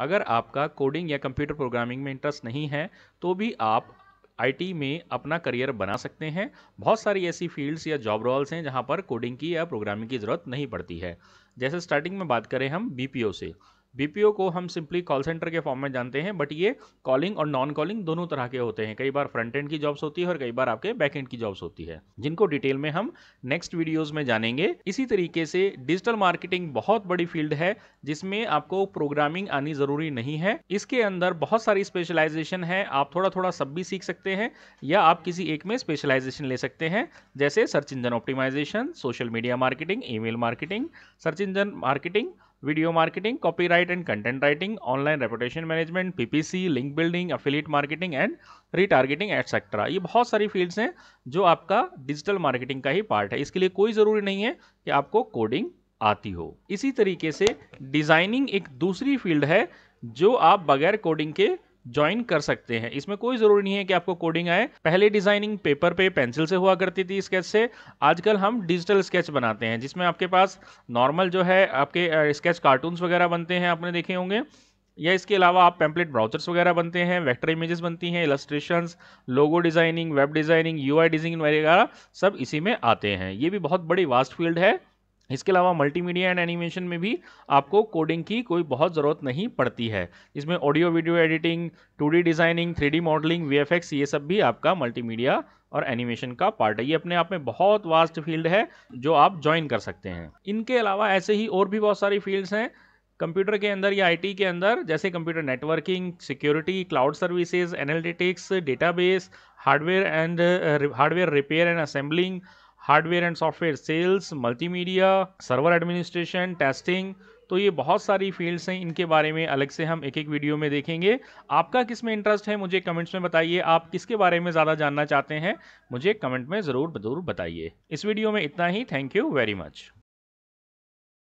अगर आपका कोडिंग या कंप्यूटर प्रोग्रामिंग में इंटरेस्ट नहीं है तो भी आप आईटी में अपना करियर बना सकते हैं बहुत सारी ऐसी फील्ड्स या जॉब रोल्स हैं जहां पर कोडिंग की या प्रोग्रामिंग की ज़रूरत नहीं पड़ती है जैसे स्टार्टिंग में बात करें हम बीपीओ से बीपीओ को हम सिंपली कॉल सेंटर के फॉर्म में जानते हैं बट ये कॉलिंग और नॉन कॉलिंग दोनों तरह के होते हैं कई बार फ्रंट एंड की जॉब्स होती है और कई बार आपके बैक एंड की जॉब्स होती है जिनको डिटेल में हम नेक्स्ट वीडियोज में जानेंगे इसी तरीके से डिजिटल मार्केटिंग बहुत बड़ी फील्ड है जिसमें आपको प्रोग्रामिंग आनी जरूरी नहीं है इसके अंदर बहुत सारी स्पेशलाइजेशन है आप थोड़ा थोड़ा सब भी सीख सकते हैं या आप किसी एक में स्पेशलाइजेशन ले सकते हैं जैसे search engine optimisation social media marketing email marketing search engine marketing video marketing copyright and content writing online reputation management PPC link building affiliate marketing and retargeting etcetera ये बहुत सारी फील्ड्स हैं जो आपका डिजिटल मार्केटिंग का ही part है इसके लिए कोई ज़रूरी नहीं है कि आपको कोडिंग आती हो इसी तरीके से डिज़ाइनिंग एक दूसरी फील्ड है जो आप बगैर कोडिंग के ज्वाइन कर सकते हैं इसमें कोई ज़रूरी नहीं है कि आपको कोडिंग आए पहले डिज़ाइनिंग पेपर पे पेंसिल से हुआ करती थी स्केच से आजकल हम डिजिटल स्केच बनाते हैं जिसमें आपके पास नॉर्मल जो है आपके स्केच कार्टून्स वगैरह बनते हैं आपने देखे होंगे या इसके अलावा आप पेम्पलेट ब्राउचर्स वगैरह बनते हैं वेक्टर इमेजेस बनती हैं illustration logo designing web designing U designing वगैरह सब इसी में आते हैं ये भी बहुत बड़ी वास्ट फील्ड है इसके अलावा मल्टीमीडिया एंड एनिमेशन में भी आपको कोडिंग की कोई बहुत ज़रूरत नहीं पड़ती है इसमें audio video editing two designing three modelling वी ये सब भी आपका मल्टीमीडिया और एनिमेशन का पार्ट है ये अपने आप में बहुत वास्ट फील्ड है जो आप ज्वाइन कर सकते हैं इनके अलावा ऐसे ही और भी बहुत सारी फील्ड्स हैं कंप्यूटर के अंदर या आईटी के अंदर जैसे computer networking security cloud services analytics database hardware and hardware repair and assembling hardware and software sales multimedia server administration testing तो ये बहुत सारी फील्ड्स हैं इनके बारे में अलग से हम एक एक वीडियो में देखेंगे आपका किस में इंटरेस्ट है मुझे कमेंट्स में बताइए आप किसके बारे में ज़्यादा जानना चाहते हैं मुझे कमेंट में ज़रूर ज़रूर बताइए इस वीडियो में इतना ही थैंक यू वेरी मच